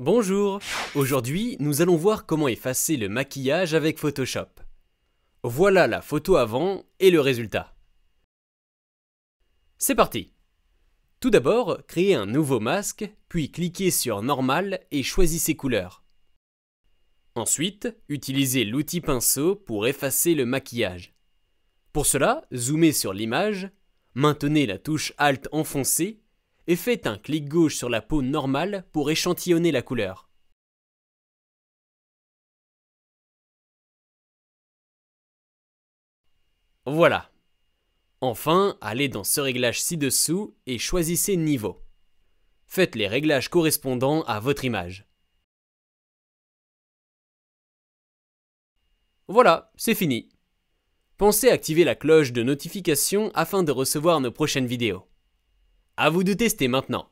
Bonjour Aujourd'hui, nous allons voir comment effacer le maquillage avec Photoshop. Voilà la photo avant et le résultat. C'est parti Tout d'abord, créez un nouveau masque, puis cliquez sur Normal et choisissez Couleurs. Ensuite, utilisez l'outil pinceau pour effacer le maquillage. Pour cela, zoomez sur l'image, maintenez la touche Alt enfoncée et faites un clic gauche sur la peau normale pour échantillonner la couleur. Voilà. Enfin, allez dans ce réglage ci-dessous et choisissez Niveau. Faites les réglages correspondants à votre image. Voilà, c'est fini. Pensez à activer la cloche de notification afin de recevoir nos prochaines vidéos. À vous de tester maintenant